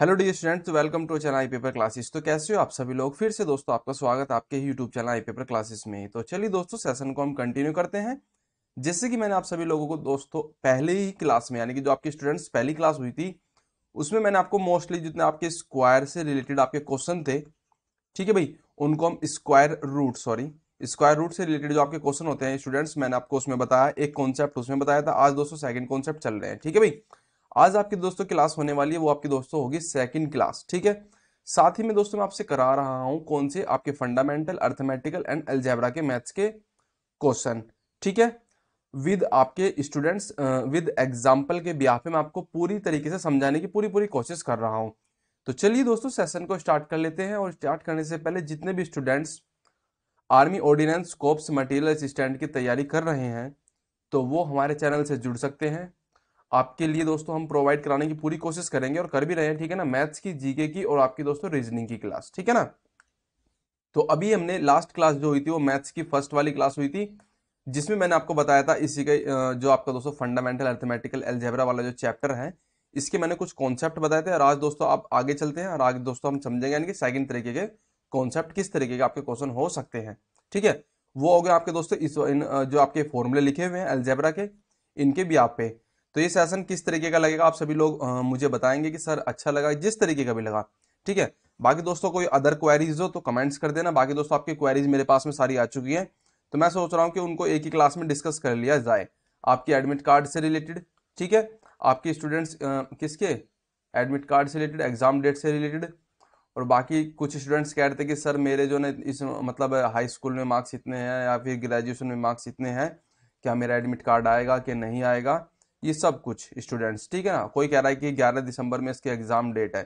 Hello the students welcome to channel I paper classes तो कैसे हो आप सभी लोग फिर से दोस्तों आपका स्वागत आपके ही YouTube channel I paper classes में तो चलिए दोस्तों सेशन को हम कंटिन्यू करते हैं जैसे कि मैंने आप सभी लोगों को दोस्तों पहले ही क्लास में यानी कि जो आपके स्टूडेंट्स पहली क्लास हुई थी उसमें मैंने आपको मोस्टली जितने आपके स्क्वायर से रिलेटेड आपके क्वेश्चन थे ठीक है भाई उनको हम square root sorry square root से रिलेटेड जो आपके क्वेश्चन होते हैं स्टूडेंट्स मैंने आपको उसमें बताया एक कॉन्सेप्ट उसमें बताया था आज दोस्तों सेकंड कॉन्सेप्ट चल रहे हैं ठीक है भाई आज आपके दोस्तों क्लास होने वाली है वो आपके दोस्तों होगी सेकंड क्लास ठीक है साथ ही में दोस्तों मैं आपसे करा रहा हूं कौन से आपके फंडामेंटल अर्थमेटिकल एंड एल्जेबरा के मैथ्स के क्वेश्चन ठीक है विद आपके स्टूडेंट्स विद एग्जाम्पल के ब्याह पे मैं आपको पूरी तरीके से समझाने की पूरी पूरी कोशिश कर रहा हूँ तो चलिए दोस्तों सेशन को स्टार्ट कर लेते हैं और स्टार्ट करने से पहले जितने भी students army ordnance corps material assistant की तैयारी कर रहे हैं तो वो हमारे चैनल से जुड़ सकते हैं आपके लिए दोस्तों हम प्रोवाइड कराने की पूरी कोशिश करेंगे और कर भी रहे हैं ठीक है ना मैथ्स की जीके की और आपकी दोस्तों रीजनिंग की क्लास ठीक है ना तो अभी हमने लास्ट क्लास जो हुई थी वो मैथ्स की फर्स्ट वाली क्लास हुई थी जिसमें मैंने आपको बताया था इसी का जो आपका दोस्तों फंडामेंटल अर्थमेटिकल एल्जेबरा वाला जो चैप्टर है इसके मैंने कुछ कॉन्सेप्ट बताए थे और आज दोस्तों आप आगे चलते हैं और आज दोस्तों हम समझेंगे यानी कि सेकंड तरीके के कॉन्सेप्ट किस तरीके के आपके क्वेश्चन हो सकते हैं ठीक है वो हो गए आपके दोस्तों इस जो आपके फॉर्मूले लिखे हुए हैं एल्जेब्रा के इनके भी आप पे तो ये सेशन किस तरीके का लगेगा आप सभी लोग आ, मुझे बताएंगे कि सर अच्छा लगा जिस तरीके का भी लगा ठीक है बाकी दोस्तों कोई अदर क्वेरीज हो तो कमेंट्स कर देना बाकी दोस्तों आपकी क्वेरीज मेरे पास में सारी आ चुकी है तो मैं सोच रहा हूँ कि उनको एक ही क्लास में डिस्कस कर लिया जाए आपकी एडमिट कार्ड से रिलेटेड ठीक है आपके स्टूडेंट्स किसके एडमिट कार्ड से रिलेटेड एग्जाम डेट से रिलेटेड और बाकी कुछ स्टूडेंट्स कह रहे थे कि सर मेरे जो ना इस मतलब हाई स्कूल में मार्क्स इतने हैं या फिर ग्रेजुएशन में मार्क्स इतने हैं क्या मेरा एडमिट कार्ड आएगा कि नहीं आएगा ये सब कुछ स्टूडेंट्स ठीक है ना कोई कह रहा है कि ग्यारह दिसंबर में इसके एग्जाम डेट है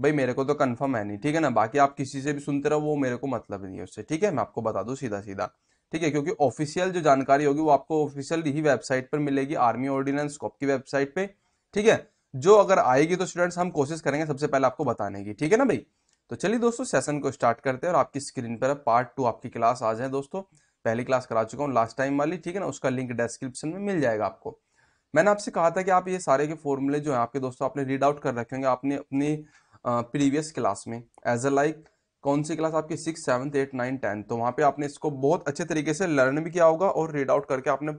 भाई मेरे को तो कन्फर्म है नहीं ठीक है ना बाकी आप किसी से भी सुनते रहो वो मेरे को मतलब नहीं है उससे ठीक है मैं आपको बता दूँ सीधा सीधा ठीक है क्योंकि ऑफिशियल जो जानकारी होगी वो आपको ऑफिशियल ही वेबसाइट पर मिलेगी आर्मी ऑर्डिनेंस कॉप की वेबसाइट पे ठीक है जो अगर आएगी तो स्टूडेंट्स हम कोशिश करेंगे सबसे पहले आपको बताने की ठीक है ना भाई तो चलिए दोस्तों सेशन को स्टार्ट करते हैं और आपकी स्क्रीन पर पार्ट टू आपकी क्लास आ जाए दोस्तों पहली क्लास करा चुका हूँ लास्ट टाइम वाली ठीक है ना उसका लिंक डिस्क्रिप्शन में मिल जाएगा आपको मैंने आपसे कहा था कि आप ये सारे के फॉर्मूले जो हैं आपके दोस्तों आपने रीड आउट कर रखे होंगे आपने अपनी प्रीवियस क्लास में एज अ लाइक कौन सी क्लास आपकी six seventh eight nine tenth तो वहाँ पे आपने इसको बहुत अच्छे तरीके से लर्न भी किया होगा और रीड आउट करके आपने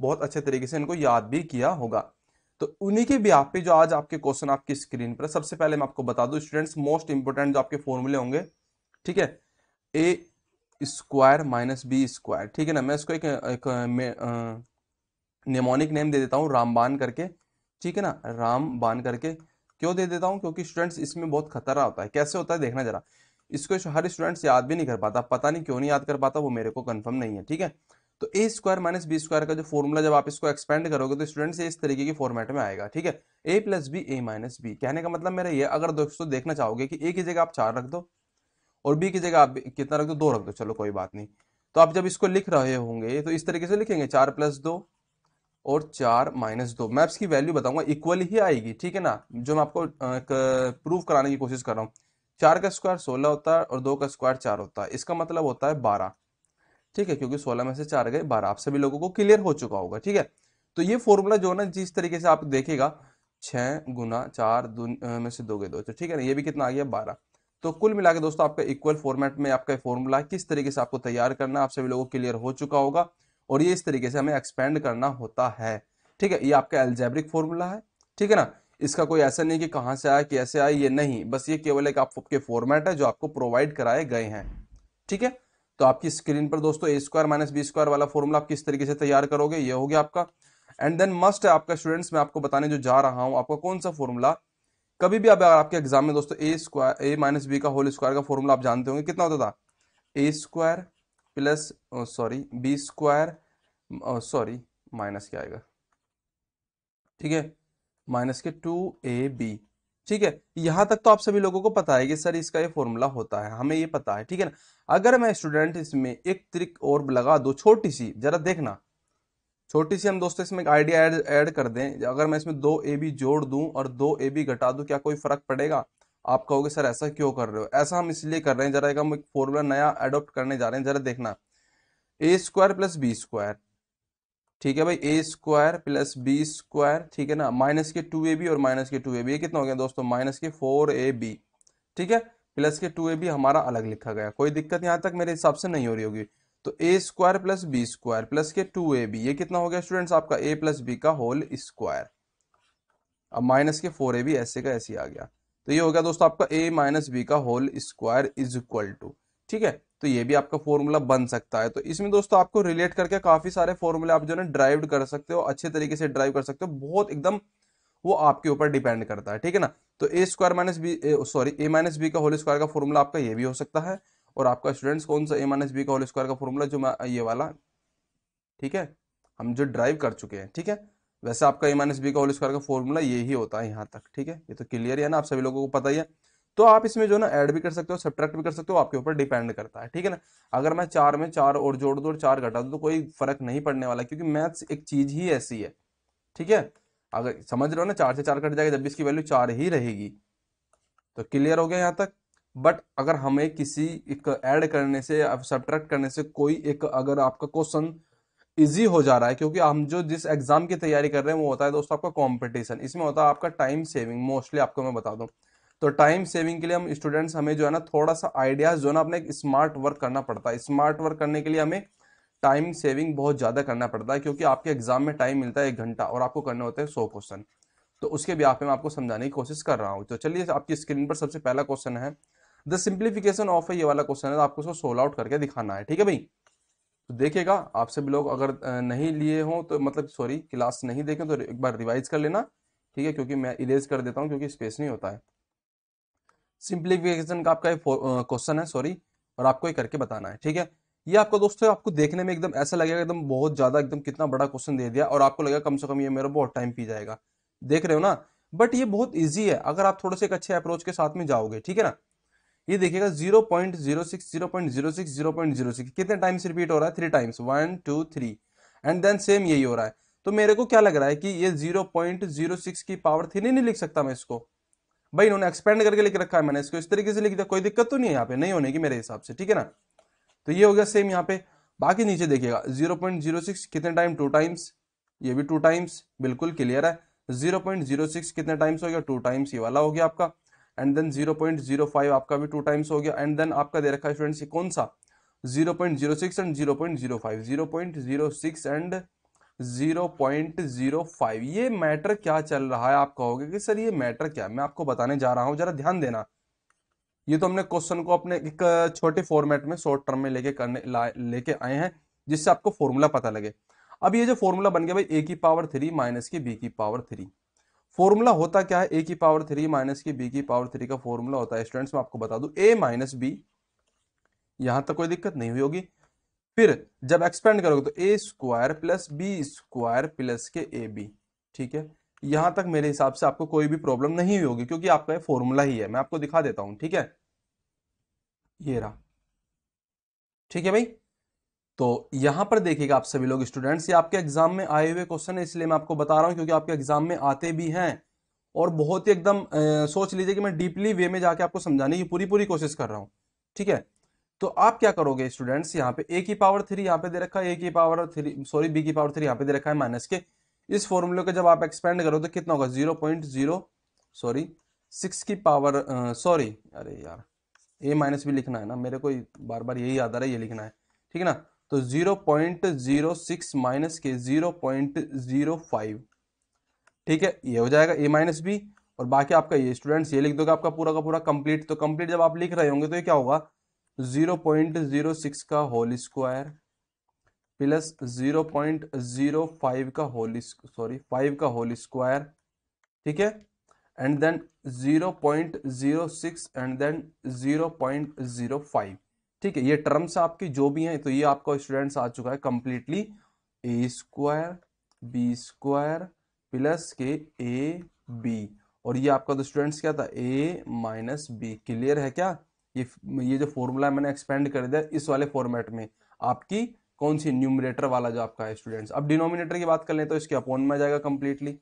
बहुत अच्छे तरीके से इनको याद भी किया होगा तो उन्हीं के आप पे जो आज आपके क्वेश्चन आपकी स्क्रीन पर सबसे पहले मैं आपको बता दूं स्टूडेंट्स मोस्ट इंपोर्टेंट जो आपके फॉर्मूले होंगे ठीक है A square minus B square ठीक है ना मैं इसको एक, एक, एक निमोनिक नेम दे देता हूँ रामबान करके ठीक है ना रामबान करके क्यों दे देता हूँ क्योंकि स्टूडेंट्स इसमें बहुत खतरा होता है कैसे होता है देखना जरा इसको हर स्टूडेंट्स याद भी नहीं कर पाता पता नहीं क्यों नहीं याद कर पाता वो मेरे को कन्फर्म नहीं है ठीक है तो A square minus B square का जो फॉर्मूला जब आप इसको एक्सपेंड करोगे तो स्टूडेंट्स इस तरीके की फॉर्मेट में आएगा ठीक है A plus B A minus B कहने का मतलब मेरा ये अगर दोस्तों देखना चाहोगे कि ए की जगह आप चार रख दो और बी की जगह आप कितना रख दो दो रख दो चलो कोई बात नहीं तो आप जब इसको लिख रहे होंगे तो इस तरीके से लिखेंगे चार प्लस दो और चार माइनस दो मैं इसकी वैल्यू बताऊंगा इक्वल ही आएगी ठीक है ना जो मैं आपको प्रूव कराने की कोशिश कर रहा हूँ चार का स्क्वायर सोलह होता है और दो का स्क्वायर चार होता है इसका मतलब होता है बारह ठीक है क्योंकि सोलह में से चार गए बारह आप सभी लोगों को क्लियर हो चुका होगा ठीक है तो ये फॉर्मूला जो है ना जिस तरीके से आप देखेगा छः गुना चार में से दो गए दो ठीक है ना ये भी कितना आ गया बारह तो कुल मिला के दोस्तों आपका इक्वल फॉर्मेट में आपका फॉर्मूला किस तरीके से आपको तैयार करना आप सभी लोगों को क्लियर हो चुका होगा और ये इस तरीके से हमें एक्सपेंड करना होता है ठीक है ये आपका एल्जेब्रिक फॉर्मूला है ठीक है ना इसका कोई ऐसा नहीं कि कहाँ से आया कैसे आया ये नहीं बस ये केवल एक आपके फॉर्मेट है जो आपको प्रोवाइड कराए गए हैं ठीक है तो आपकी स्क्रीन पर दोस्तों A square minus B square वाला फॉर्मूला आप किस तरीके से तैयार करोगे ये हो गया आपका एंड देन मस्ट है आपका स्टूडेंट्स मैं आपको बताने जो जा रहा हूं आपका कौन सा फॉर्मूला कभी भी अब आपके एग्जाम में दोस्तों A square A minus B का होल स्क्वायर का फॉर्मूला आप जानते होंगे कितना होता था A square plus sorry B square sorry minus क्या आएगा ठीक है माइनस के टू ए बी ठीक है यहां तक तो आप सभी लोगों को पता है कि सर इसका ये फॉर्मूला होता है हमें ये पता है ठीक है ना अगर मैं स्टूडेंट इसमें एक त्रिक और लगा दो छोटी सी जरा देखना छोटी सी हम दोस्तों इसमें एक आइडिया ऐड ऐड कर दें अगर मैं इसमें दो ए बी जोड़ दूं और दो ए बी घटा दूं क्या कोई फर्क पड़ेगा आप कहोगे सर ऐसा क्यों कर रहे हो ऐसा हम इसलिए कर रहे हैं जरा एक हम एक फॉर्मूला नया अडोप्ट करने जा रहे हैं जरा देखना A square plus B square ठीक है भाई A square plus B square ठीक है ना माइनस के टू ए बी और माइनस के टू ए बी ये कितना हो गया दोस्तों माइनस के फोर ए बी ठीक है प्लस के टू ए बी हमारा अलग लिखा गया कोई दिक्कत यहाँ तक मेरे हिसाब से नहीं हो रही होगी तो A square plus B square plus के टू ए बी ये कितना हो गया स्टूडेंट्स आपका ए प्लस बी का होल स्क्वायर अब माइनस के फोर ए बी ऐसे का ऐसे आ गया तो ये हो गया दोस्तों आपका ए माइनस बी का whole square is equal to ठीक है तो ये भी आपका फॉर्मूला बन सकता है तो इसमें दोस्तों आपको रिलेट करके काफी सारे फॉर्मूले आप जो है ड्राइव कर सकते हो अच्छे तरीके से ड्राइव कर सकते हो बहुत एकदम वो आपके ऊपर डिपेंड करता है ठीक है ना तो A square minus B sorry A minus B का होल स्क्वायर का फॉर्मूला आपका ये भी हो सकता है और आपका स्टूडेंट्स कौन सा ए माइनस बी का होल स्क्वायर का फॉर्मूला जो ये वाला ठीक है हम जो ड्राइव कर चुके हैं ठीक है वैसे आपका ए माइनस बी का होल स्क्वायर का फॉर्मूला ये ही होता है यहाँ तक ठीक है ये तो क्लियर है ना आप सभी लोगों को पता ही है तो आप इसमें जो ना ऐड भी कर सकते हो सब्ट्रैक्ट भी कर सकते हो आपके ऊपर डिपेंड करता है ठीक है ना अगर मैं चार में चार और जोड़ दो और चार घटा दो तो कोई फर्क नहीं पड़ने वाला क्योंकि मैथ्स एक चीज ही ऐसी है ठीक है अगर समझ रहे हो ना चार से चार कट जाएगा जब भी इसकी वैल्यू चार ही रहेगी तो क्लियर हो गया यहाँ तक बट अगर हमें किसी एक ऐड करने से सब्ट्रैक्ट करने से कोई एक अगर आपका क्वेश्चन इजी हो जा रहा है क्योंकि हम जो जिस एग्ज़ाम की तैयारी कर रहे हैं वो होता है दोस्तों आपका कॉम्पिटिशन इसमें होता है आपका टाइम सेविंग मोस्टली आपको मैं बता दूँ तो टाइम सेविंग के लिए हम स्टूडेंट्स हमें जो है ना थोड़ा सा आइडियाज़ जो है ना अपने स्मार्ट वर्क करना पड़ता है स्मार्ट वर्क करने के लिए हमें टाइम सेविंग बहुत ज़्यादा करना पड़ता है क्योंकि आपके एग्ज़ाम में टाइम मिलता है एक घंटा और आपको करने होते हैं सौ क्वेश्चन तो उसके भी आप आपको समझाने की कोशिश कर रहा हूँ तो चलिए आपकी स्क्रीन पर सबसे पहला क्वेश्चन है द सिंप्लीफिकेशन ऑफ ये वाला क्वेश्चन है आपको उसको सोल आउट करके दिखाना है ठीक है भाई तो देखेगा आपसे भी लोग अगर नहीं लिए हों तो मतलब सॉरी क्लास नहीं देखें तो एक बार रिवाइज कर लेना ठीक है क्योंकि मैं इरेज कर देता हूँ क्योंकि स्पेस नहीं होता है सिंप्लीफिकेशन का आपका क्वेश्चन है सॉरी और आपको ये करके बताना है ठीक है ये आपको दोस्तों आपको देखने में एकदम ऐसा लगेगा एकदम बहुत ज़्यादा एकदम कितना बड़ा क्वेश्चन दे दिया और आपको लगेगा कम से कम ये मेरा बहुत टाइम पी जाएगा देख रहे हो ना बट ये बहुत ईजी है अगर आप थोड़े से एक अच्छे अप्रोच के साथ में जाओगे ठीक है ना ये देखिएगा zero point zero six zero point zero six zero point zero six कितने टाइम्स रिपीट हो रहा है three times one two three and then same यही हो रहा है तो मेरे को क्या लग रहा है कि ये जीरो पॉइंट जीरो सिक्स की पावर थ्री नहीं, नहीं लिख सकता मैं इसको भाई इन्होंने एक्सपेंड करके लिख रखा है मैंने इसको इस तरीके से लिख दिया कोई दिक्कत तो नहीं है यहाँ पे नहीं होने की मेरे हिसाब से ठीक है ना तो ये हो गया सेम यहाँ पे बाकी नीचे देखिएगा जीरो पॉइंट जीरो सिक्स कितने टाइम टू टाइम्स ये भी टू टाइम्स बिल्कुल क्लियर है जीरो पॉइंट जीरो सिक्स कितने टाइम्स हो गया टू टाइम्स ये वाला हो गया आपका एंड देन 0.05 आपका भी टू टाइम्स हो गया एंड देन आपका दे रखा है स्टूडेंट्स ये कौन सा 0.06 and zero zero zero point point five zero six and zero zero point five ये मैटर क्या चल रहा है आप कहोगे कि सर ये मैटर क्या मैं आपको बताने जा रहा हूँ जरा ध्यान देना ये तो हमने क्वेश्चन को अपने एक छोटे फॉर्मेट में शॉर्ट टर्म में लेके करने लेके आए हैं जिससे आपको फॉर्मूला पता लगे अब ये जो फॉर्मूला बन गया भाई ए की पावर थ्री माइनस की बी की पावर थ्री फॉर्मूला होता क्या है ए की पावर थ्री माइनस की बी की पावर थ्री का फॉर्मूला होता है स्टूडेंट्स मैं आपको बता दू ए माइनस बी यहां तक कोई दिक्कत नहीं हुई होगी फिर जब एक्सपेंड करोगे तो A square plus B square plus के ए बी ठीक है यहां तक मेरे हिसाब से आपको कोई भी प्रॉब्लम नहीं हुई होगी क्योंकि आपका फॉर्मूला ही है मैं आपको दिखा देता हूं ठीक है ये रहा ठीक है भाई तो यहाँ पर देखिएगा आप सभी लोग स्टूडेंट्स ये आपके एग्जाम में आए हुए क्वेश्चन है इसलिए मैं आपको बता रहा हूँ क्योंकि आपके एग्जाम में आते भी हैं और बहुत ही एकदम सोच लीजिए कि मैं डीपली वे में जाके आपको समझाने की पूरी पूरी कोशिश कर रहा हूँ ठीक है तो आप क्या करोगे स्टूडेंट्स यहाँ पे ए की पावर थ्री यहाँ पे दे रखा है ए की पावर थ्री सॉरी बी की पावर थ्री यहाँ पे दे रखा है माइनस के इस फॉर्मूले को जब आप एक्सपेंड करो तो कितना होगा zero point zero sorry six की पावर सॉरी अरे यार ए माइनस भी लिखना है ना मेरे को बार बार यही याद आ रहा है ये लिखना है ठीक है ना तो zero point zero six minus के ज़ीरो पॉइंट ज़ीरो फाइव ठीक है ये हो जाएगा ए माइनस बी और बाकी आपका ये स्टूडेंट्स ये लिख दोगे आपका पूरा का पूरा कंप्लीट तो कंप्लीट जब आप लिख रहे होंगे तो ये क्या होगा ज़ीरो पॉइंट ज़ीरो सिक्स का whole square plus zero point zero five का होल सॉरी फाइव का होल स्क्वायर ठीक है and then zero point zero six and then zero point zero five ठीक है ये टर्म्स आपके जो भी हैं तो ये आपका स्टूडेंट्स आ चुका है completely A square B square plus के ए बी और ये आपका तो स्टूडेंट्स क्या था ए माइनस बी क्लियर है क्या ये ये जो फॉर्मूला मैंने एक्सपेंड कर दिया इस वाले फॉर्मेट में आपकी कौन सी न्यूमिनेटर वाला जो आपका है स्टूडेंट्स अब डिनोमिनेटर की बात कर लें तो इसके अपॉन में आ जाएगा कंप्लीटली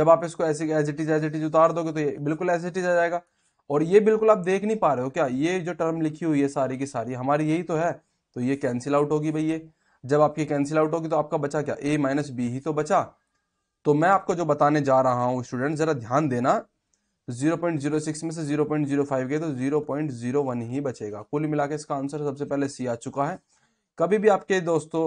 जब आप इसको ऐसे as it is as it is उतार दोगे तो ये बिल्कुल एज इट इज आ जाएगा और ये बिल्कुल आप देख नहीं पा रहे हो क्या ये जो टर्म लिखी हुई है सारी की सारी हमारी यही तो है तो ये कैंसिल आउट होगी भाई ये जब आपकी कैंसिल आउट होगी तो आपका बचा क्या ए माइनस बी ही तो बचा तो मैं आपको जो बताने जा रहा हूँ स्टूडेंट ज़रा ध्यान देना 0.06 में से 0.05 गए तो 0.01 ही बचेगा कुल मिला के इसका आंसर सबसे पहले सी आ चुका है कभी भी आपके दोस्तों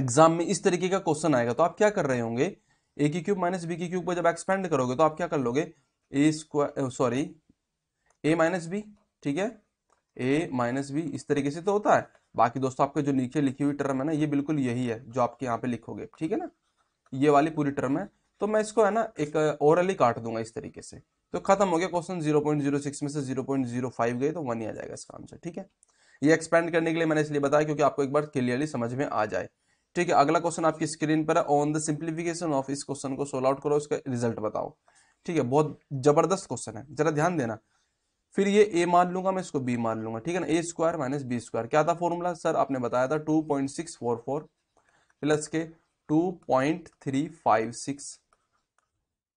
एग्जाम में इस तरीके का क्वेश्चन आएगा तो आप क्या कर रहे होंगे ए की क्यूब माइनस बी की क्यूब को जब एक्सपेंड करोगे तो आप क्या कर लोगे A square sorry A minus B ठीक है ए माइनस बी इस तरीके से तो होता है बाकी दोस्तों आपके जो नीचे लिखी हुई टर्म है ना ये बिल्कुल यही है जो आपके यहाँ पे लिखोगे ठीक है ना ये वाली पूरी टर्म है तो मैं इसको है ना एक ओरली काट दूंगा इस तरीके से तो खत्म हो गया क्वेश्चन 0.06 में से 0.05 गए तो वन ही आ जाएगा इसका आंसर ठीक है ये एक्सपेंड करने के लिए मैंने इसलिए बताया क्योंकि आपको एक बार क्लियरली समझ में आ जाए ठीक है अगला क्वेश्चन आपकी स्क्रीन पर है ऑन द सिंप्लीफिकेशन ऑफ इस क्वेश्चन को सोल्व आउट करो उसका रिजल्ट बताओ ठीक है बहुत जबरदस्त क्वेश्चन है जरा ध्यान देना फिर ये ए मान लूंगा मैं इसको बी मान लूंगा ठीक है ना A square minus B square क्या था फॉर्मूला सर आपने बताया था two point six four four plus के two point three five six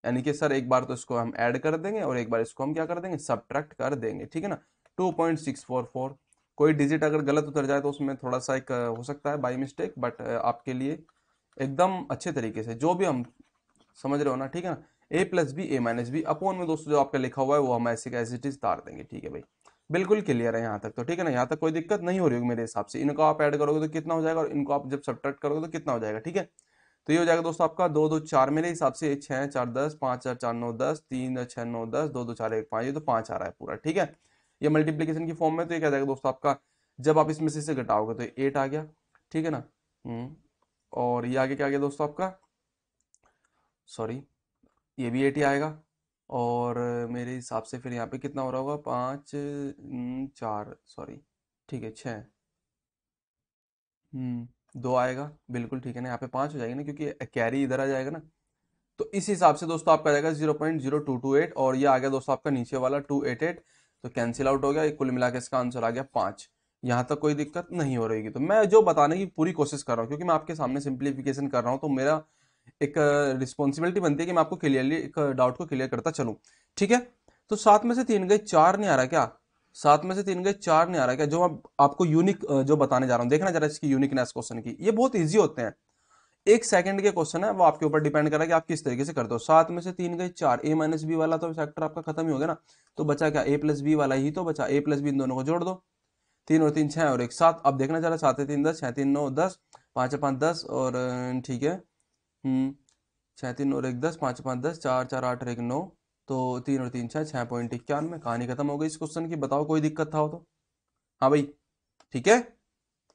यानी कि सर एक बार तो इसको हम ऐड कर देंगे और एक बार इसको हम क्या कर देंगे सब्ट्रैक्ट कर देंगे ठीक है ना two point six four four कोई डिजिट अगर गलत उतर जाए तो उसमें थोड़ा सा एक हो सकता है बाई मिस्टेक बट आपके लिए एकदम अच्छे तरीके से जो भी हम समझ रहे हो ना ठीक है ना A plus B A minus B upon में दोस्तों जो आपका लिखा हुआ है वो हम ऐसे का एज तार देंगे ठीक है भाई बिल्कुल क्लियर है यहाँ तक तो ठीक है ना यहाँ तक कोई दिक्कत नहीं हो रही होगी मेरे हिसाब से इनको आप ऐड करोगे तो कितना हो जाएगा और इनको आप जब सब्ट्रैक्ट करोगे तो कितना हो जाएगा ठीक है तो ये हो जाएगा दोस्तों आपका दो दो चार मेरे हिसाब से छः चार दस पाँच चार चार नौ दस तीन छः नौ दस दो दो चार एक पाँच ये तो पाँच आ रहा है पूरा ठीक है ये मल्टीप्लीकेशन की फॉर्म में तो ये क्या जाएगा दोस्तों आपका जब आप इसमें से इसे घटाओगे तो एट आ गया ठीक है ना हम्म, और ये आगे क्या आ गया दोस्तों आपका सॉरी ये भी एटी आएगा और मेरे हिसाब से फिर यहाँ पे कितना हो रहा होगा पाँच चार सॉरी ठीक है छः हम्म, दो आएगा बिल्कुल ठीक है ना यहाँ पे पाँच हो जाएगी ना क्योंकि कैरी इधर आ जाएगा ना तो इस हिसाब से दोस्तों आपका जाएगा zero point zero two two eight और ये आ गया दोस्तों आपका नीचे वाला टू एट एट तो कैंसिल आउट हो गया कुल मिला के इसका आंसर आ गया पाँच यहाँ तक कोई दिक्कत नहीं हो रहेगी तो मैं जो बताने की पूरी कोशिश कर रहा हूँ क्योंकि मैं आपके सामने सिंप्लीफिकेशन कर रहा हूँ तो मेरा एक रिस्पॉन्सिबिलिटी बनती है कि मैं आपको क्लियरली एक डाउट को क्लियर करता चलूँ ठीक है तो सात में से तीन गए चार नहीं आ रहा क्या सात में से तीन गए चार नहीं आ रहा क्या जो आप, आपको यूनिक जो बताने जा रहा हूँ देखना जरा इसकी यूनिकनेस क्वेश्चन की ये बहुत ईजी होते हैं एक सेकंड के क्वेश्चन है वो आपके ऊपर डिपेंड कर रहा है कि आप किस तरीके से करते हो सात में से तीन गए चार ए माइनस बी वाला तो फैक्टर आपका खत्म ही हो गया ना तो बचा क्या ए प्लस बी वाला ही तो बचा ए प्लस बी इन दोनों को जोड़ दो तीन और तीन छह और एक सात अब देखना चला सात तीन दस छह तीन नौ दस पांच पांच दस और ठीक है हम्म, छः तीन और एक दस पाँच पाँच दस चार चार आठ एक नौ तो तीन और तीन छः छः पॉइंट इक्यानवे कहानी खत्म हो गई इस क्वेश्चन की बताओ कोई दिक्कत था हो तो हाँ भाई ठीक है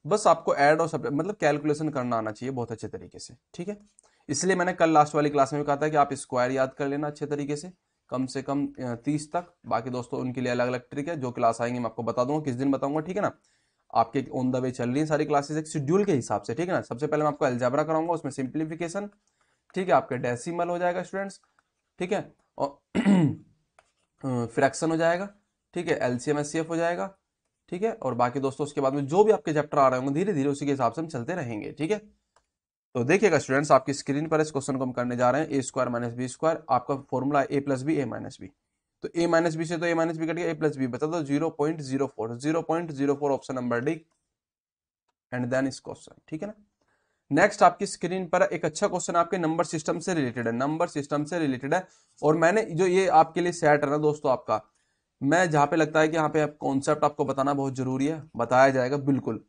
बस आपको ऐड और सब मतलब कैलकुलेशन करना आना चाहिए बहुत अच्छे तरीके से ठीक है इसलिए मैंने कल लास्ट वाली क्लास में भी कहा था कि आप स्क्वायर याद कर लेना अच्छे तरीके से कम से कम तीस तक बाकी दोस्तों उनके लिए अलग अलग ट्रिक है जो क्लास आएंगे मैं आपको बता दूंगा किस दिन बताऊंगा ठीक है ना आपके ऑन द वे चल रही है सारी क्लासेस एक शेड्यूल के हिसाब से ठीक है ना सबसे पहले मैं आपको एल्जाबरा कराऊंगा उसमें सिंप्लीफिकेशन ठीक है आपके डेसिमल हो जाएगा स्टूडेंट्स ठीक है और फ्रैक्शन हो जाएगा ठीक है एलसीएम एससीएफ हो जाएगा ठीक है और बाकी दोस्तों उसके बाद में जो भी आपके चैप्टर आ रहे होंगे धीरे धीरे उसी के हिसाब से हम चलते रहेंगे ठीक है तो देखिएगा स्टूडेंट्स आपकी स्क्रीन पर इस क्वेश्चन को हम करने जा रहे हैं A square minus B square आपका formula A plus B A minus B तो ए माइनस बी से तो ए माइनस बी कट गया ए प्लस बी बता दो zero point zero four zero point zero four option number D and then इस question ठीक है ना नेक्स्ट आपकी स्क्रीन पर एक अच्छा क्वेश्चन आपके नंबर सिस्टम से रिलेटेड है नंबर सिस्टम से रिलेटेड है और मैंने जो ये आपके लिए सेट है ना दोस्तों आपका मैं जहां पे लगता है कि यहाँ पे आप कॉन्सेप्ट आपको बताना बहुत जरूरी है बताया जाएगा बिल्कुल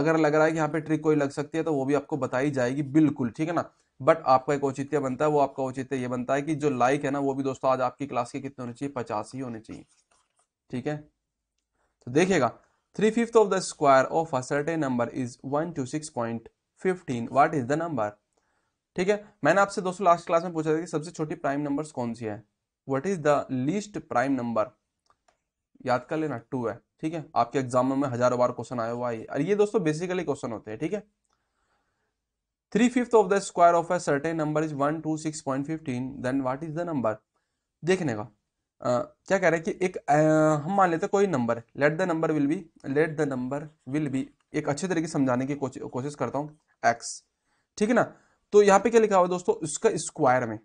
अगर लग रहा है कि यहाँ पे ट्रिक कोई लग सकती है तो वो भी आपको बताई जाएगी बिल्कुल ठीक है ना बट आपका एक औचित्य बनता है वो आपका औचित्य ये बनता है कि जो लाइक है ना वो भी दोस्तों आज आपकी क्लास के कितने होने चाहिए पचास ही होने चाहिए ठीक है तो देखिएगा three fifth of the square of अटे number is one two six point fifteen what is the number ठीक है मैंने आपसे दोस्तों लास्ट क्लास में पूछा था कि सबसे छोटी प्राइम नंबर कौन सी है what is the least prime number याद कर लेना टू है ठीक है आपके एग्जाम में हजारों बार क्वेश्चन आया हुआ है और ये दोस्तों बेसिकली क्वेश्चन होते हैं ठीक है थीके? Three fifth of the square of a certain number is one two six point fifteen then what is the number देखने का Uh, क्या कह रहे हैं कि एक uh, हम मान लेते कोई number let the number will be let the number will be एक अच्छे तरीके से समझाने की कोशिश कोशिश करता हूँ एक्स ठीक है ना तो यहाँ पे क्या लिखा हुआ है दोस्तों इसका स्क्वायर में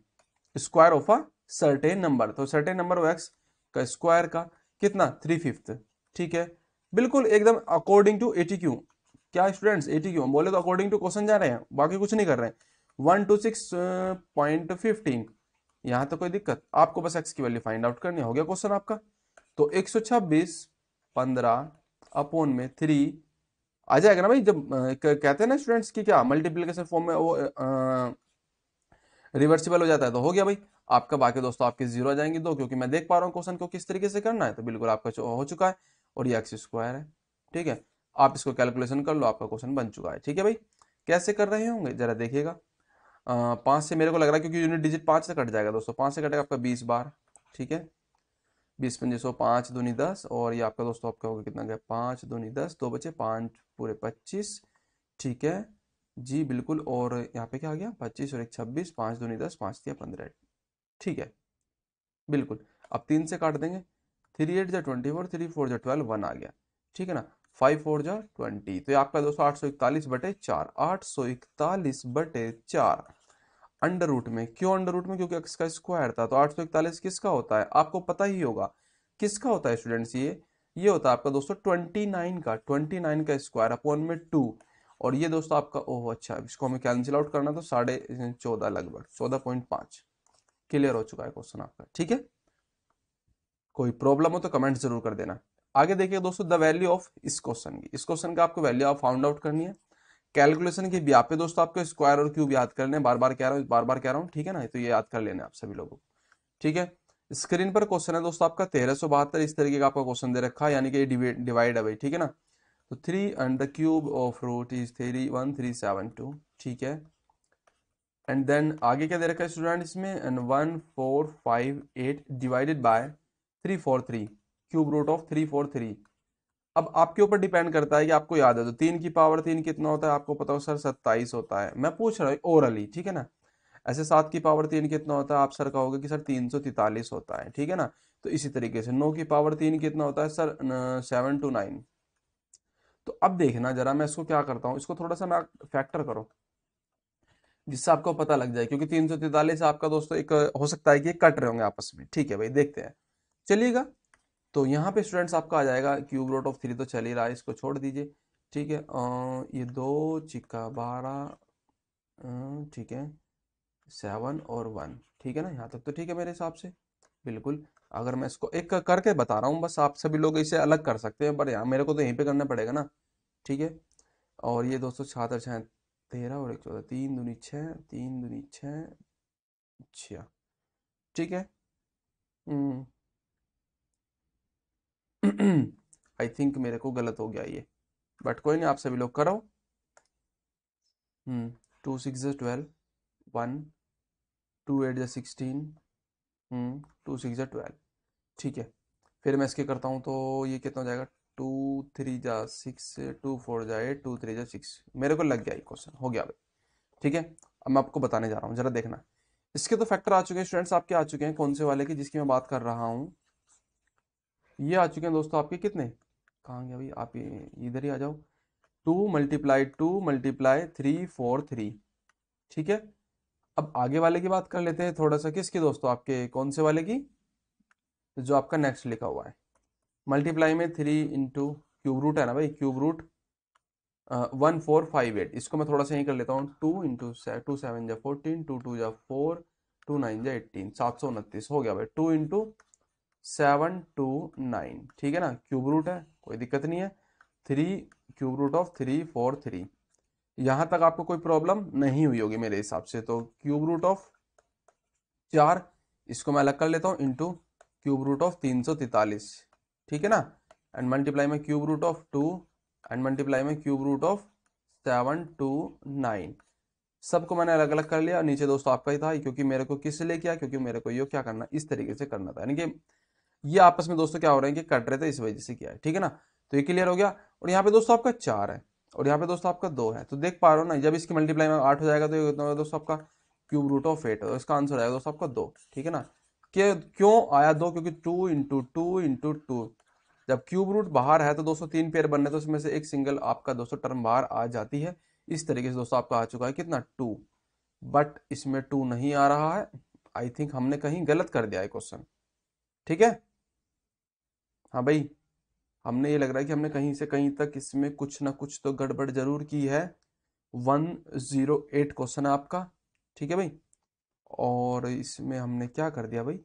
square of a certain number तो सर्टेन नंबर एक्स का स्क्वायर का कितना थ्री फिफ्थ ठीक है बिल्कुल एकदम अकॉर्डिंग टू एटी क्यू क्या स्टूडेंट्स एटी क्यू बोले तो अकॉर्डिंग टू क्वेश्चन जा रहे हैं बाकी कुछ नहीं कर रहे हैं one two six point fifteen यहाँ तो कोई दिक्कत आपको बस एक्स की वैल्यू फाइंड आउट करनी हो गया क्वेश्चन आपका तो एक सौ छब्बीस पंद्रह अपोन में थ्री आ जाएगा ना भाई जब uh, कहते हैं ना स्टूडेंट्स की क्या मल्टीप्लीकेशन फॉर्म में वो रिवर्सिबल uh, हो जाता है तो हो गया भाई आपका बाकी दोस्तों आपके जीरो आ जाएंगे दो क्योंकि मैं देख पा रहा हूँ क्वेश्चन को किस तरीके से करना है तो बिल्कुल आपका हो चुका है और ये एक्स स्क्वायर है ठीक है आप इसको कैलकुलेशन कर लो आपका क्वेश्चन बन चुका है ठीक है भाई कैसे कर रहे होंगे जरा देखिएगा पाँच से मेरे को लग रहा है क्योंकि यूनिट डिजिट पाँच से कट जाएगा दोस्तों पाँच से कटेगा आपका बीस बार ठीक है बीस पंजे सौ पाँच दूनी दस और ये आपका दोस्तों आपका होगा कितना गया पाँच दूनी दस दो बचे पाँच पूरे पच्चीस ठीक है जी बिल्कुल और यहाँ पे क्या आ गया पच्चीस और एक छब्बीस पाँच दूनी दस पाँच दिया पंद्रह ठीक है बिल्कुल अब तीन से काट देंगे थ्री एट जो ट्वेंटी फोर थ्री फोर जो ट्वेल्व वन आ गया ठीक है ना फाइव फोर जा ट्वेंटी तो ये आपका दोस्तों आठ सौ इकतालीस बटे चार आठ सौ इकतालीस बटे चार अंडर रूट में क्यों अंडर रूट में क्योंकि एक्स का स्क्वायर था तो आठ सौ इकतालीस किसका होता है आपको पता ही होगा किसका होता है स्टूडेंट्स ये ये होता है आपका दोस्तों ट्वेंटी नाइन का ट्वेंटी नाइन का स्क्वायर अपॉन में टू और ये दोस्तों आपका ओह अच्छा इसको हमें कैंसिल आउट करना तो साढ़े चौदह लगभग चौदह पॉइंट पांच क्लियर हो चुका है क्वेश्चन आपका ठीक है कोई प्रॉब्लम हो तो कमेंट जरूर कर देना आगे देखिए दोस्तों द वैल्यू ऑफ इस क्वेश्चन की इस क्वेश्चन का आपको वैल्यू ऑफ फाउंड आउट करनी है कैलकुलेशन की भी आप दोस्तों आपको स्क्वायर और क्यूब याद कर लेने बार बार कह रहा हूँ बार बार कह रहा हूँ ठीक है ना तो ये याद कर लेना आप सभी लोगों को ठीक है स्क्रीन पर क्वेश्चन है दोस्तों आपका तेरह सौ बहत्तर इस तरीके का आपका क्वेश्चन दे रखा है यानी कि डिवाइड है भाई ठीक है ना तो three and the cube of root is three one three seven two ठीक है एंड देन आगे क्या दे रखा है स्टूडेंट इसमें and one four five eight divided by three four three cube root of three four three अब आपके ऊपर डिपेंड करता है कि आपको याद है तो तीन की पावर तीन कितना होता है आपको पता हो सर सत्ताईस होता है मैं पूछ रहा हूँ ओरली ठीक है ना ऐसे सात की पावर तीन कितना होता है आप सर कहोगे कि सर तीन सौ तैतालीस होता है ठीक है ना तो इसी तरीके से नौ की पावर तीन कितना होता है सर सेवन टू नाइन तो अब देखना जरा मैं इसको क्या करता हूँ इसको थोड़ा सा मैं फैक्टर करो जिससे आपको पता लग जाए क्योंकि तीन सौ तैतालीस आपका दोस्तों एक हो सकता है कि कट रहे होंगे आपस में ठीक है भाई देखते हैं चलिएगा तो यहाँ पे स्टूडेंट्स आपका आ जाएगा क्यूब रोट ऑफ थ्री तो चल ही रहा है इसको छोड़ दीजिए ठीक है आ, ये दो चिक्का बारह ठीक है सेवन और वन ठीक है ना यहाँ तक तो ठीक है मेरे हिसाब से बिल्कुल अगर मैं इसको एक करके बता रहा हूँ बस आप सभी लोग इसे अलग कर सकते हैं पर यहाँ मेरे को तो यहीं पे करना पड़ेगा ना ठीक है और ये दोस्तों छात्र छः तेरह और एक चौदह तीन दूनी छः तीन दूनी छः छः ठीक है हम्म। आई थिंक मेरे को गलत हो गया ये बट कोई नहीं आप सभी लोग करो two six twelve one two eight sixteen two six twelve ठीक है फिर मैं इसके करता हूँ तो ये कितना हो जाएगा टू थ्री जा सिक्स टू फोर जा एट टू थ्री जा सिक्स मेरे को लग गया ये क्वेश्चन हो गया भाई ठीक है अब मैं आपको बताने जा रहा हूँ जरा देखना इसके तो फैक्टर आ चुके हैं स्टूडेंट्स आपके आ चुके हैं कौन से वाले की जिसकी मैं बात कर रहा हूँ ये आ चुके हैं दोस्तों आपके कितने कहाँ गया भाई आप इधर ही आ जाओ two multiply two multiply three four three ठीक है अब आगे वाले की बात कर लेते हैं थोड़ा सा किसकी दोस्तों आपके कौन से वाले की जो आपका नेक्स्ट लिखा हुआ है मल्टीप्लाई में थ्री इंटू क्यूब रूट है ना भाई cube root one four five eight इसको मैं थोड़ा सा यही कर लेता हूँ टू इंटू टू सेवन जा फोर्टीन टू टू जा फोर टू नाइन जा एट्टीन सात सौ उनतीस हो गया भाई two into seven two nine ठीक है ना क्यूब रूट है कोई दिक्कत नहीं है three cube root of three four three यहां तक आपको कोई प्रॉब्लम नहीं हुई होगी मेरे हिसाब से तो क्यूब रूट ऑफ चार इसको मैं अलग कर लेता हूँ इंटू क्यूब रूट ऑफ तीन सौ तैतालीस ठीक है ना एंड मल्टीप्लाई में cube root of two and multiply में cube root of seven two nine सबको मैंने अलग अलग कर लिया नीचे दोस्तों आपका ही था क्योंकि मेरे को किस लिए किया क्योंकि मेरे को ये क्या करना इस तरीके से करना था यानी कि ये आपस में दोस्तों क्या हो रहे हैं कि कट रहे थे इस वजह से क्या है ठीक है ना तो ये क्लियर हो गया और यहाँ पे दोस्तों आपका चार है और यहाँ पे दोस्तों आपका दो है तो देख पा रहे हो ना जब इसकी मल्टीप्लाई में आठ हो जाएगा तो ये कितना दोस्तों आपका क्यूब रूट ऑफ एट है इसका आंसर आएगा दोस्तों आपका दो ठीक है ना क्यों आया दो क्योंकि two into two into two जब क्यूब रूट बाहर है तो दोस्तों तीन पेयर बन रहे तो उसमें से एक सिंगल आपका दोस्तों टर्म बाहर आ जाती है इस तरीके से दोस्तों आपका आ चुका है कितना टू बट इसमें टू नहीं आ रहा है आई थिंक हमने कहीं गलत कर दिया है क्वेश्चन ठीक है हाँ भाई हमने ये लग रहा है कि हमने कहीं से कहीं तक इसमें कुछ ना कुछ तो गड़बड़ जरूर की है वन ज़ीरो एट क्वेश्चन है आपका ठीक है भाई और इसमें हमने क्या कर दिया भाई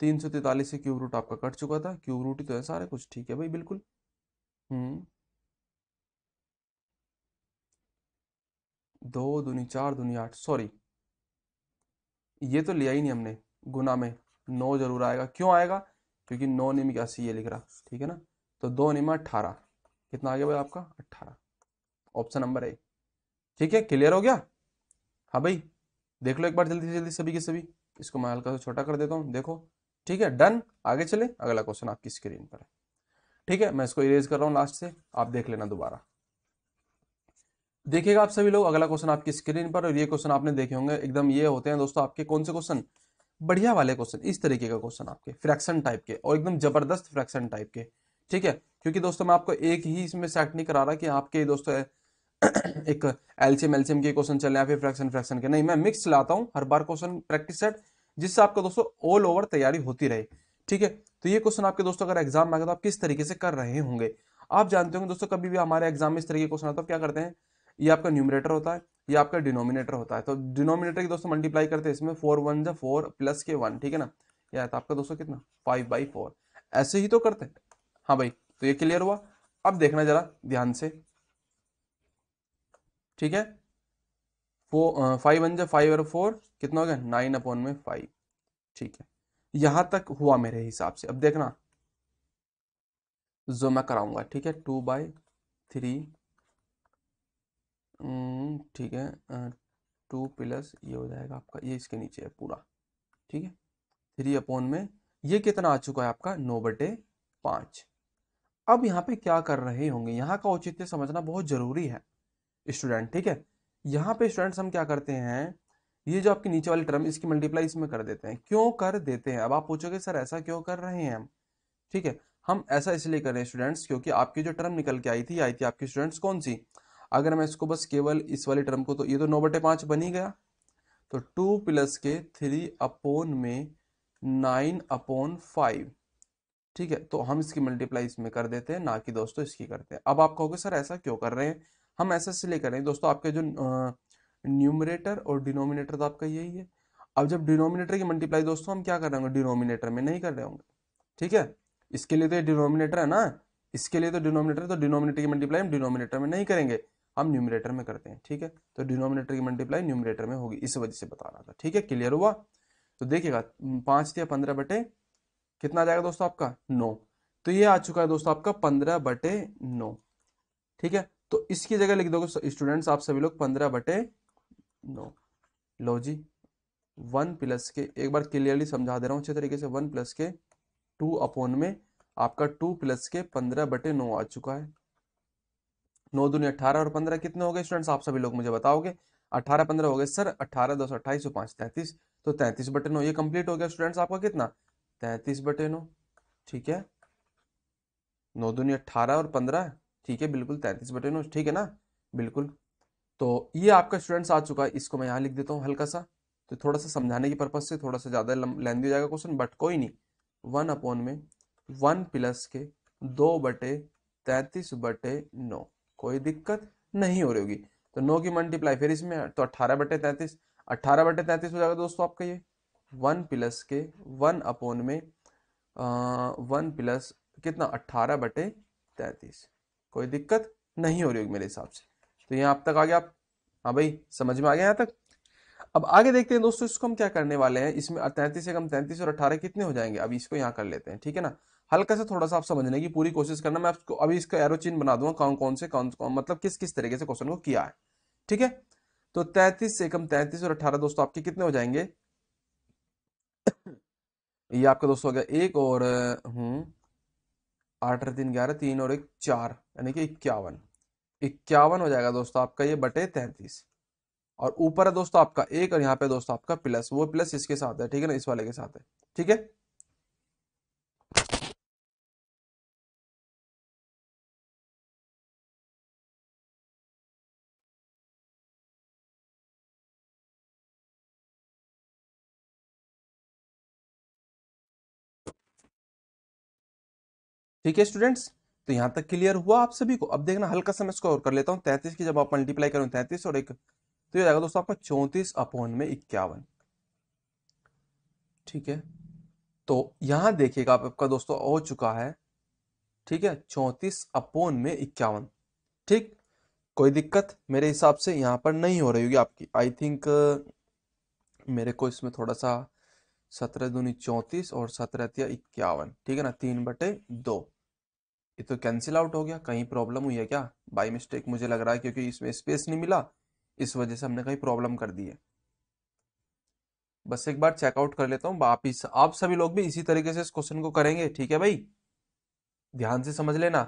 तीन सौ तैतालीस से क्यूब रूट आपका कट चुका था क्यूब रूट ही तो है सारा कुछ ठीक है भाई बिल्कुल हम्म दो दुनी चार दुनी आठ सॉरी ये तो लिया ही नहीं हमने गुना में नौ जरूर आएगा क्यों आएगा क्योंकि नौ निम इक्यासी ये लिख रहा ठीक है ना तो दो निमा अट्ठारह कितना आ गया भाई आपका अट्ठारह ऑप्शन नंबर ए ठीक है क्लियर हो गया हाँ भाई देख लो एक बार जल्दी से जल्दी सभी के सभी इसको मैं हल्का सा छोटा कर देता हूँ देखो ठीक है डन आगे चले अगला क्वेश्चन आपकी स्क्रीन पर है ठीक है मैं इसको इरेज कर रहा हूँ लास्ट से आप देख लेना दोबारा देखिएगा आप सभी लोग अगला क्वेश्चन आपकी स्क्रीन पर और ये क्वेश्चन आपने देखे होंगे एकदम ये होते हैं दोस्तों आपके कौन से क्वेश्चन बढ़िया वाले क्वेश्चन इस तरीके का क्वेश्चन आपके फ्रैक्शन टाइप के और एकदम जबरदस्त फ्रैक्शन टाइप के ठीक है क्योंकि दोस्तों मैं आपको एक ही इसमें सेट नहीं करा रहा कि आपके दोस्तों एक एल्शियम एल्शियम के क्वेश्चन चल रहे फिर फ्रैक्शन फ्रैक्शन के नहीं मैं मिक्स लाता हूँ हर बार क्वेश्चन प्रैक्टिस सेट जिससे आपका दोस्तों ऑल ओवर तैयारी होती रहे ठीक है तो ये क्वेश्चन आपके दोस्तों अगर एग्जाम में आएगा तो आप किस तरीके से कर रहे होंगे आप जानते होंगे दोस्तों कभी भी हमारे एग्जाम में इस तरीके क्वेश्चन आता है क्या करते हैं ये आपका न्यूमरेटर होता है ये आपका डिनोमिनेटर होता है तो डिनोमिनेटर की दोस्तों मल्टीप्लाई करते हैं इसमें फोर वन जो फोर प्लस के वन ठीक है ना यह था आपका दोस्तों कितना फाइव बाई फोर ऐसे ही तो करते हैं हाँ भाई तो ये क्लियर हुआ अब देखना जरा ध्यान से ठीक है फाइव वन जो फाइव और फोर कितना हो गया नाइन अपॉन में फाइव ठीक है यहां तक हुआ मेरे हिसाब से अब देखना जो मैं कराऊंगा ठीक है टू बाई थ्री हम्म, ठीक है टू प्लस ये हो जाएगा आपका ये इसके नीचे है पूरा ठीक है थ्री अपॉन में ये कितना आ चुका है आपका नौ बटे पाँच अब यहाँ पे क्या कर रहे होंगे यहाँ का औचित्य समझना बहुत ज़रूरी है स्टूडेंट ठीक है यहाँ पे स्टूडेंट्स हम क्या करते हैं ये जो आपके नीचे वाली टर्म इसकी मल्टीप्लाई इसमें कर देते हैं क्यों कर देते हैं अब आप पूछोगे सर ऐसा क्यों कर रहे हैं हम ठीक है हम ऐसा इसलिए कर रहे हैं स्टूडेंट्स क्योंकि आपकी जो टर्म निकल के आई थी आई थी आपकी स्टूडेंट्स कौन सी अगर मैं इसको बस केवल इस वाले टर्म को तो ये तो नौ बटे पांच बन ही गया तो टू प्लस के थ्री अपोन में नाइन अपोन फाइव ठीक है तो हम इसकी मल्टीप्लाई इसमें कर देते हैं ना कि दोस्तों इसकी करते हैं अब आप कहोगे सर ऐसा क्यों कर रहे हैं हम ऐसा इसलिए कर रहे हैं दोस्तों आपके जो न्यूमरेटर और डिनोमिनेटर तो आपका यही है अब जब डिनोमिनेटर की मल्टीप्लाई दोस्तों हम क्या कर रहे होंगे डिनोमिनेटर में नहीं कर रहे होंगे ठीक है इसके लिए तो ये डिनोमिनेटर है ना इसके लिए तो डिनोमिनेटर तो डिनोमिनेटर की मल्टीप्लाई हम डिनोमिनेटर में नहीं करेंगे हम न्यूमिनेटर में करते हैं ठीक है तो डिनोमिनेटर की मल्टीप्लाई न्यूमिनेटर में होगी इस वजह से बता रहा था ठीक है क्लियर हुआ तो देखिएगा पांच या पंद्रह बटे कितना आ जाएगा दोस्तों आपका नौ तो ये आ चुका है दोस्तों आपका पंद्रह बटे नौ ठीक है तो इसकी जगह लिख दो स्टूडेंट्स आप सभी लोग पंद्रह बटे नौ लो जी वन प्लस के एक बार क्लियरली समझा दे रहा हूं अच्छे तरीके से वन प्लस के टू अपोन में आपका टू प्लस के पंद्रह बटे नौ आ चुका है नौ दूनी अठारह और पंद्रह कितने हो गए स्टूडेंट्स आप सभी लोग मुझे बताओगे अठारह पंद्रह हो गए सर अट्ठारह दस अट्ठाईस सौ पाँच तैंतीस तो तैंतीस बटे नौ ये कंप्लीट हो गया स्टूडेंट्स आपका कितना तैंतीस बटे नौ ठीक है नौ दुनिया अठारह और पंद्रह ठीक है बिल्कुल तैंतीस बटे नौ ठीक है ना बिल्कुल तो ये आपका स्टूडेंट्स आ चुका है इसको मैं यहाँ लिख देता हूँ हल्का सा तो थोड़ा सा समझाने की पर्पज से थोड़ा सा ज़्यादा लेंदी हो जाएगा क्वेश्चन बट कोई नहीं वन अपॉन में वन प्लस के दो बटे तैंतीस बटे नौ कोई दिक्कत नहीं हो रही होगी तो नौ की मल्टीप्लाई फिर इसमें तो अट्ठारह बटे तैंतीस अट्ठारह बटे तैंतीस हो जाएगा दोस्तों आपका ये वन प्लस के वन अपोन में वन प्लस कितना अट्ठारह बटे तैतीस कोई दिक्कत नहीं हो रही होगी मेरे हिसाब से तो यहाँ अब तक आ गया आप हाँ भाई समझ में आ गया यहाँ तक अब आगे देखते हैं दोस्तों इसको हम क्या करने वाले हैं इसमें तैंतीस से कम तैंतीस और अट्ठारह कितने हो जाएंगे अब इसको यहाँ कर लेते हैं ठीक है ना हल्का से थोड़ा सा आप समझने की पूरी कोशिश करना मैं आपको अभी इसका एरो चिन्ह बना दूंगा कौन कौन से कौन, कौन मतलब किस किस तरीके से क्वेश्चन को किया है ठीक है तो तैतीस एकम तैतीस और अठारह दोस्तों आपके कितने हो जाएंगे ये आपका दोस्तों हो गया एक और हम्म आठ तीन ग्यारह तीन और एक चार यानी कि इक्यावन इक्यावन हो जाएगा दोस्तों आपका ये बटे तैंतीस और ऊपर है दोस्तों आपका एक और यहाँ पे दोस्तों आपका प्लस वो प्लस इसके साथ है ठीक है ना इस वाले के साथ है ठीक है ठीक है स्टूडेंट्स तो यहां तक क्लियर हुआ आप सभी को अब देखना हल्का सा मैं इसको और कर लेता हूं तैतीस की जब आप मल्टीप्लाई करो तैतीस और एक तो ये जाएगा दोस्तों आपका चौंतीस अपॉन में इक्यावन ठीक है तो यहां देखिएगा आप आपका दोस्तों हो चुका है ठीक है चौंतीस अपोन में इक्यावन ठीक कोई दिक्कत मेरे हिसाब से यहां पर नहीं हो रही होगी आपकी आई थिंक मेरे को इसमें थोड़ा सा सत्रह दूनी चौंतीस और सत्रह इक्यावन ठीक है ना तीन बटे दो ये तो कैंसिल आउट हो गया कहीं प्रॉब्लम हुई है क्या बाई मिस्टेक मुझे लग रहा है क्योंकि इसमें स्पेस नहीं मिला इस वजह से हमने कहीं प्रॉब्लम कर दी है बस एक बार चेकआउट कर लेता हूँ आप, आप सभी लोग भी इसी तरीके से इस क्वेश्चन को करेंगे ठीक है भाई ध्यान से समझ लेना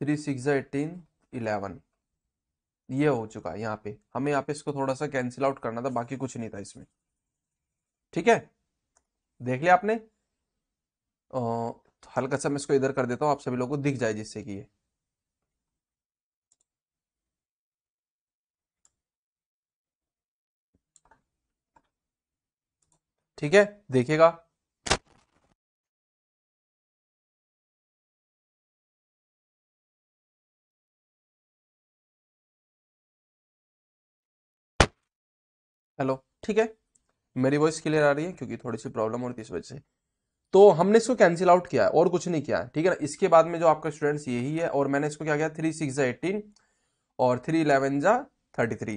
थ्री सिक्स एटीन इलेवन ये हो चुका है यहाँ पे हमें यहाँ पे इसको थोड़ा सा कैंसिल आउट करना था बाकी कुछ नहीं था इसमें ठीक है देख लिया आपने आ, हल्का सा मैं इसको इधर कर देता हूँ आप सभी लोगों को दिख जाए जिससे कि ये ठीक है देखिएगा हेलो ठीक है मेरी वॉइस क्लियर आ रही है क्योंकि थोड़ी सी प्रॉब्लम हो रही थी इस वजह से तो हमने इसको कैंसिल आउट किया है और कुछ नहीं किया है ठीक है ना इसके बाद में जो आपका स्टूडेंट्स यही है और मैंने इसको क्या किया थ्री सिक्स जा एटीन तो और थ्री इलेवन जा थर्टी थ्री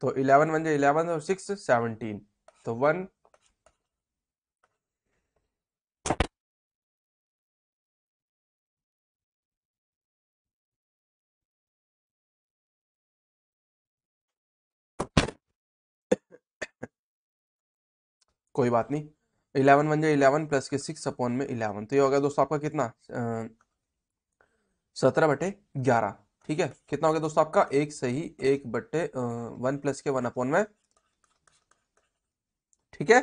तो इलेवन वन जा इलेवन और सिक्स सेवनटीन तो वन कोई बात नहीं इलेवन वन जो इलेवन प्लस के सिक्स अपॉन में इलेवन तो ये हो गया दोस्तों आपका कितना सत्रह बटे ग्यारह ठीक है कितना हो गया दोस्तों आपका एक सही एक बटे वन प्लस के वन अपॉन में ठीक है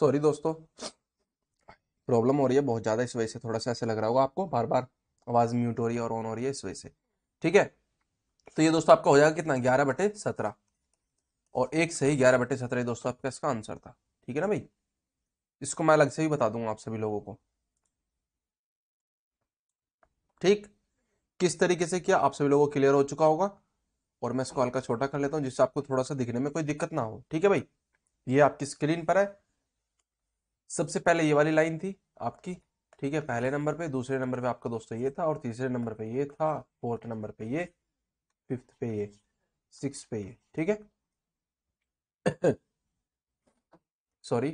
सॉरी दोस्तों प्रॉब्लम हो रही है बहुत ज़्यादा इस वजह से थोड़ा सा ऐसा लग रहा होगा आपको बार बार आवाज़ म्यूट हो रही है और ऑन हो रही है इस वजह से ठीक है तो ये दोस्तों आपका हो जाएगा कितना ग्यारह बटे सत्रह और एक से ही ग्यारह बटे सत्रह दोस्तों आपका इसका आंसर था ठीक है ना भाई इसको मैं अलग से भी बता दूंगा आप सभी लोगों को ठीक किस तरीके से किया आप सभी लोगों को क्लियर हो चुका होगा और मैं इसको हल्का छोटा कर लेता हूँ जिससे आपको थोड़ा सा दिखने में कोई दिक्कत ना हो ठीक है भाई ये आपकी स्क्रीन पर है सबसे पहले ये वाली लाइन थी आपकी ठीक है पहले नंबर पे दूसरे नंबर पे आपका दोस्तों ये था और तीसरे नंबर पे ये था फोर्थ नंबर पे ये फिफ्थ पे ये सिक्स पे ये ठीक है सॉरी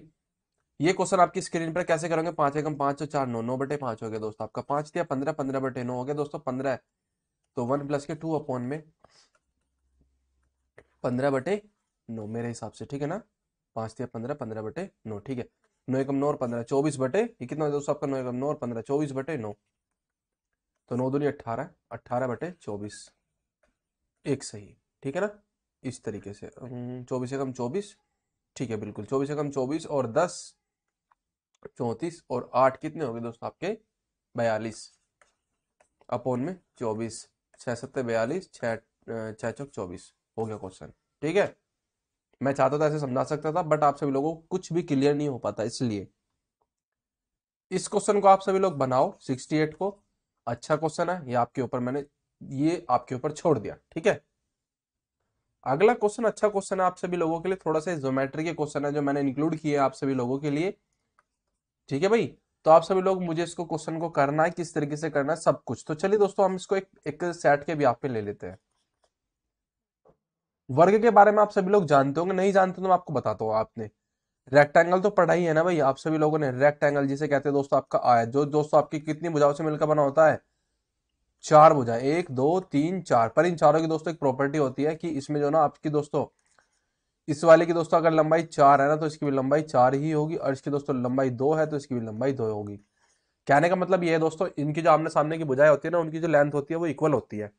ये क्वेश्चन आपकी स्क्रीन पर कैसे करोगे पांच एकम पांच सौ तो चार नौ नौ बटे पांच हो गया दोस्तों आपका पांच दिया पंद्रह पंद्रह बटे नौ हो गया दोस्तों पंद्रह तो वन प्लस के टू अपॉन में पंद्रह बटे नौ मेरे हिसाब से ठीक है ना पांच दिया पंद्रह पंद्रह बटे नौ ठीक है नौ एकम नौ और पंद्रह चौबीस बटे ये कितना दोस्तों आपका नौ एकम नौ और पंद्रह चौबीस बटे नौ तो नौ दूनी अट्ठारह अट्ठारह बटे चौबीस एक सही ठीक है ना इस तरीके से चौबीस एकम चौबीस ठीक है बिल्कुल चौबीस एकम चौबीस और दस चौंतीस और आठ कितने हो गए दोस्तों आपके बयालीस अपोन में चौबीस छः सत्तर बयालीस छः छः चौक चौबीस हो गया क्वेश्चन ठीक है मैं चाहता था ऐसे समझा सकता था बट आप सभी लोगों को कुछ भी क्लियर नहीं हो पाता इसलिए इस क्वेश्चन को आप सभी लोग बनाओ सिक्सटी एट को अच्छा क्वेश्चन है ये आपके ऊपर मैंने ये आपके ऊपर छोड़ दिया ठीक है अगला क्वेश्चन अच्छा क्वेश्चन है आप सभी लोगों के लिए थोड़ा सा ज्योमेट्री के क्वेश्चन है जो मैंने इंक्लूड किए आप सभी लोगों के लिए ठीक है भाई तो आप सभी लोग मुझे इसको क्वेश्चन को करना है किस तरीके से करना है सब कुछ तो चलिए दोस्तों हम इसको एक एक सेट के भी आप पे ले लेते हैं वर्ग के बारे में आप सभी लोग जानते होंगे नहीं जानते तो मैं आपको बताता हूँ आपने रेक्टेंगल तो पढ़ा ही है ना भाई आप सभी लोगों ने रेक्टेंगल जिसे कहते हैं दोस्तों आपका आयत जो दोस्तों आपकी कितनी भुजाओं से मिलकर बना होता है चार भुजा एक दो तीन चार पर इन चारों की दोस्तों एक प्रॉपर्टी होती है कि इसमें जो ना आपकी दोस्तों इस वाले की दोस्तों अगर लंबाई चार है ना तो इसकी भी लंबाई चार ही होगी और इसकी दोस्तों लंबाई दो है तो इसकी भी लंबाई दो होगी कहने का मतलब ये है दोस्तों इनकी जो आमने सामने की बुझाएं होती है ना उनकी जो लेंथ होती है वो इक्वल होती है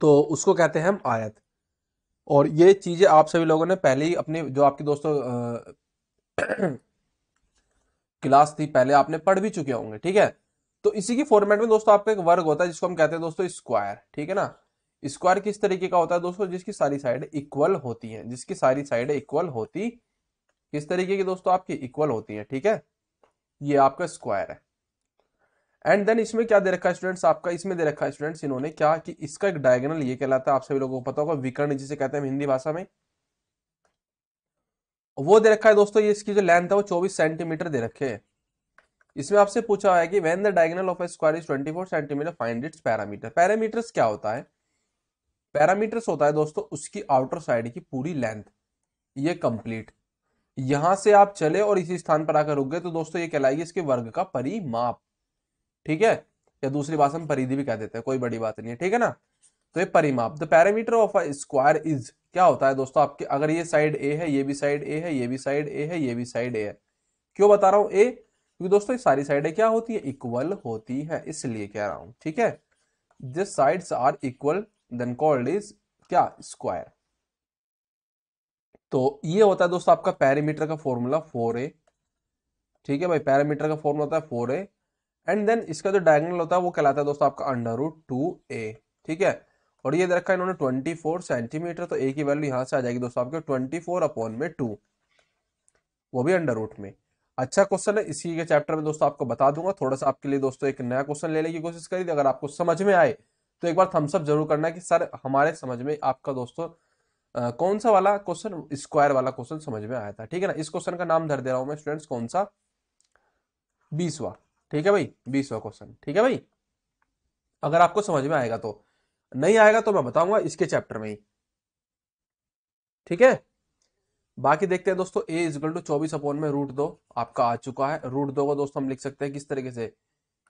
तो उसको कहते हैं हम आयत और ये चीज़ें आप सभी लोगों ने पहले ही अपने जो आपके दोस्तों क्लास थी पहले आपने पढ़ भी चुके होंगे ठीक है तो इसी की फॉर्मेट में दोस्तों आपका एक वर्ग होता है जिसको हम कहते हैं दोस्तों स्क्वायर ठीक है ना स्क्वायर किस तरीके का होता है दोस्तों जिसकी सारी साइड इक्वल होती है जिसकी सारी साइड इक्वल होती किस तरीके की दोस्तों आपकी इक्वल होती है ठीक है ये आपका स्क्वायर है एंड देन इसमें क्या दे रखा है स्टूडेंट्स आपका इसमें दे रखा है स्टूडेंट्स इन्होंने क्या कि इसका एक डायगोनल ये कहलाता है आप सभी लोगों को पता होगा विकर्ण जिसे कहते हैं हिंदी भाषा में वो दे रखा है दोस्तों ये इसकी जो लेंथ है वो चौबीस सेंटीमीटर दे रखे है इसमें आपसे पूछा हुआ है कि when the diagonal of a square is four centimetre find its parameter parameters क्या होता है पैरामीटर्स होता है दोस्तों उसकी आउटर साइड की पूरी लेंथ ये कंप्लीट यहां से आप चले और इसी स्थान पर आकर रुक गए तो दोस्तों ये कहलाएगी इसके वर्ग का परिमाप ठीक है या दूसरी बात हम परिधि भी कह देते हैं कोई बड़ी बात नहीं है ठीक है ना तो ये परिमाप the parameter of a square is क्या होता है दोस्तों आपके अगर ये साइड ए है ये भी साइड ए है ये भी साइड ए है ये भी साइड ए है क्यों बता रहा हूं ए क्योंकि दोस्तों ये सारी साइडें क्या होती है इक्वल होती है इसलिए कह रहा हूं ठीक है this sides are equal then called is क्या स्क्वायर तो ये होता है दोस्तों आपका पैरामीटर का फॉर्मूला फोर ए ठीक है भाई पैरामीटर का फॉर्मूला होता है फोर ए एंड देन इसका जो डायगनल होता है वो कहलाता है दोस्तों आपका अंडर रूट टू ए ठीक है और ये रखा इन्होंने ट्वेंटी फोर सेंटीमीटर तो ए की वैल्यू यहाँ से आ जाएगी दोस्तों आपके ट्वेंटी फोर अपॉन में टू वो भी अंडर रूट में अच्छा क्वेश्चन है इसी के चैप्टर में दोस्तों आपको बता दूंगा थोड़ा सा आपके लिए दोस्तों एक नया क्वेश्चन लेने की कोशिश करी अगर आपको समझ में आए तो एक बार थम्सअप जरूर करना कि सर हमारे समझ में आपका दोस्तों आ, कौन सा वाला क्वेश्चन स्क्वायर वाला क्वेश्चन समझ में आया था ठीक है ना इस क्वेश्चन का नाम धर दे रहा हूं मैं स्टूडेंट्स कौन सा बीसवा ठीक है भाई बीसवा क्वेश्चन ठीक है भाई अगर आपको समझ में आएगा तो नहीं आएगा तो मैं बताऊंगा इसके चैप्टर में ही ठीक है बाकी देखते हैं दोस्तों ए इजल टू चौबीस अपोन में रूट दो आपका आ चुका है रूट दो को दोस्तों हम लिख सकते हैं किस तरीके से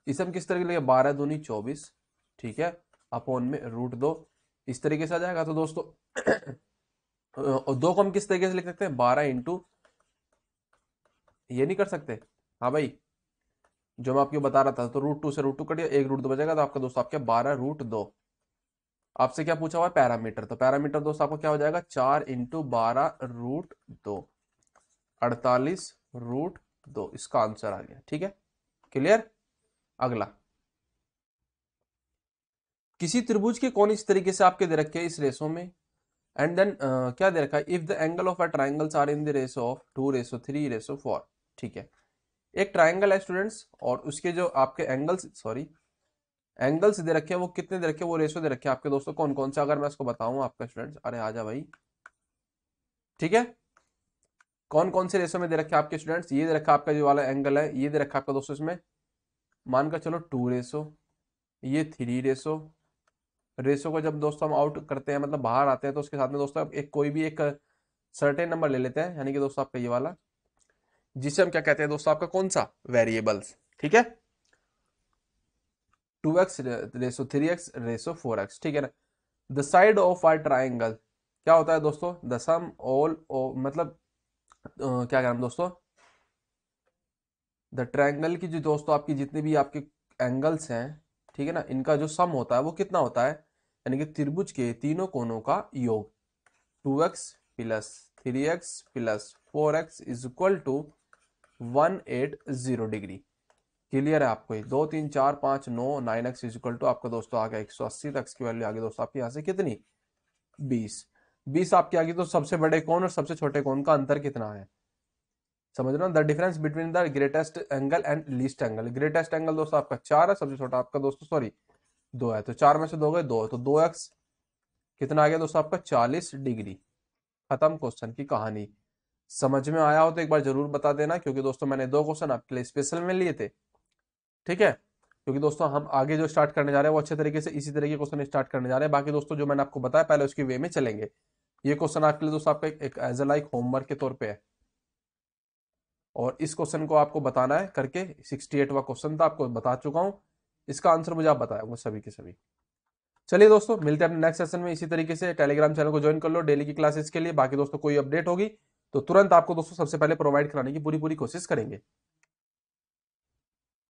इसे हम किस तरीके लिखे बारह दूनी चौबीस ठीक है अपोन में रूट दो इस तरीके से आ जाएगा तो दोस्तों दो को हम किस तरीके से लिख सकते हैं बारह इंटू ये नहीं कर सकते हाँ भाई जो मैं आपको बता रहा था तो रूट टू से रूट टू कटिए एक रूट दो बचेगा तो आपका दोस्तों आपके बारह रूट दो आपसे क्या पूछा हुआ है पैरामीटर तो पैरामीटर दोस्तों आपको क्या हो जाएगा चार इंटू बारह रूट दो अड़तालीस रूट दो इसका आंसर आ गया ठीक है क्लियर अगला किसी त्रिभुज के कौन इस तरीके से आपके दे रखे हैं इस रेसो में एंड देन uh, क्या दे रखा है if the angle of a triangles are in the ratio of two ratio three ratio four ठीक है एक ट्राइंगल है स्टूडेंट्स और उसके जो आपके एंगल्स सॉरी एंगल्स दे रखे हैं वो कितने दे रखे हैं वो रेशो दे रखे हैं आपके दोस्तों कौन कौन से अगर मैं इसको बताऊं आपका स्टूडेंट्स अरे आजा भाई ठीक है कौन कौन से रेशो में दे रखे हैं आपके स्टूडेंट्स ये दे रखा आपका जो वाला एंगल है ये दे रखा आपका दोस्तों इसमें मानकर चलो टू रेशो ये थ्री रेशो रेशो को जब दोस्तों हम आउट करते हैं मतलब बाहर आते हैं तो उसके साथ में दोस्तों एक कोई भी एक सर्टेन नंबर ले लेते हैं यानी कि दोस्तों आपका ये वाला जिसे हम क्या कहते हैं दोस्तों आपका कौन सा वेरिएबल्स ठीक है two X ratio three X ratio four X ठीक है ना the side of are triangle क्या होता है दोस्तों द सम ऑल मतलब uh, क्या कहना दोस्तों द ट्राइंगल की जो दोस्तों आपकी जितने भी आपके एंगल्स हैं ठीक है ना इनका जो सम होता है वो कितना होता है यानी कि त्रिभुज के तीनों कोनों का योग two X plus three X plus four X is equal to one eight zero degree clear है आपको ये दो तीन चार पांच नौ नाइन एक्स इजिकल टू आपका दोस्तों आ गया एक सौ अस्सी तक तो की वैल्यू आ गई दोस्तों आपके यहाँ से कितनी बीस बीस आपकी आ गई तो सबसे बड़े कौन और सबसे छोटे कौन का अंतर कितना है समझ रहे हो the difference between the greatest angle and least angle greatest angle दोस्तों आपका चार है सबसे छोटा आपका दोस्तों सॉरी दो है तो चार में से दो गए दो तो दो एक्स कितना आ गया दोस्तों आपका चालीस डिग्री खत्म क्वेश्चन की कहानी समझ में आया हो तो एक बार जरूर बता देना क्योंकि दोस्तों मैंने दो क्वेश्चन आपके लिए स्पेशल में लिए थे ठीक है क्योंकि दोस्तों हम आगे जो स्टार्ट करने जा रहे हैं वो अच्छे तरीके से इसी तरीके क्वेश्चन स्टार्ट करने जा रहे हैं बाकी दोस्तों जो मैंने आपको बताया पहले उसकी वे में चलेंगे ये क्वेश्चन आपके लिए दोस्तों आपका एक एज ए लाइक होमवर्क के तौर पर है और इस क्वेश्चन को आपको बताना है करके सिक्सटी एटवा क्वेश्चन था आपको बता चुका हूँ इसका आंसर मुझे आप बताया सभी के सभी चलिए दोस्तों मिलते हैं अपने नेक्स्ट सेशन में इसी तरीके से टेलीग्राम चैनल को ज्वाइन कर लो डेली की क्लासेस के लिए बाकी दोस्तों कोई अपडेट होगी तो तुरंत आपको दोस्तों सबसे पहले प्रोवाइड कराने की पूरी पूरी कोशिश करेंगे